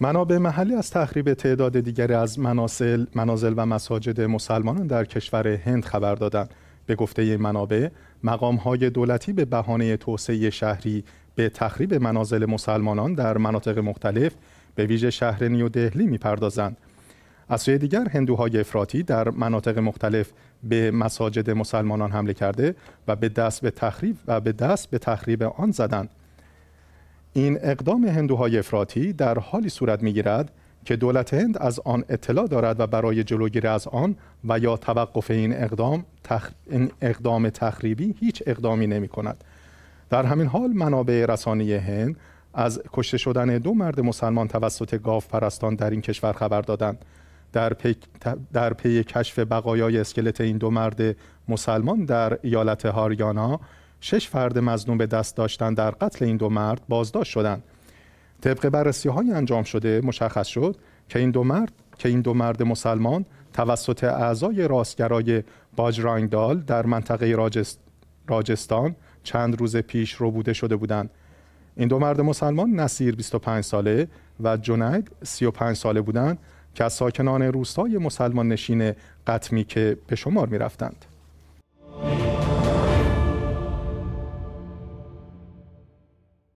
منابع محلی از تخریب تعداد دیگری از منازل, منازل و مساجد مسلمانان در کشور هند خبر دادند. به گفته این منابع، های دولتی به بهانه توسعه شهری به تخریب منازل مسلمانان در مناطق مختلف به ویژه شهر دهلی میپردازند. از سوی دیگر هندوهای افراطی در مناطق مختلف به مساجد مسلمانان حمله کرده و به دست به تخریب و به دست به تخریب آن زدند. این اقدام هندوهای افراطی در حالی صورت میگیرد که دولت هند از آن اطلاع دارد و برای جلوگیری از آن و یا توقف این اقدام این اقدام تخریبی هیچ اقدامی نمی کند. در همین حال منابع رسانی هند از کشته شدن دو مرد مسلمان توسط گاو پرستان در این کشور خبر دادند. در پی, در پی کشف بقایای اسکلت این دو مرد مسلمان در ایالت هاریانا شش فرد مظنون به دست داشتن در قتل این دو مرد بازداشت شدند. طبق بررسی های انجام شده مشخص شد که این دو مرد که این دو مرد مسلمان توسط اعضای راستگرای باجرانگدال در منطقه راجست، راجستان چند روز پیش رو بوده شده بودند. این دو مرد مسلمان نصیر 25 ساله و جنید 35 ساله بودند که از ساکنان روستای مسلمان نشین قطمی که به شمار می رفتند.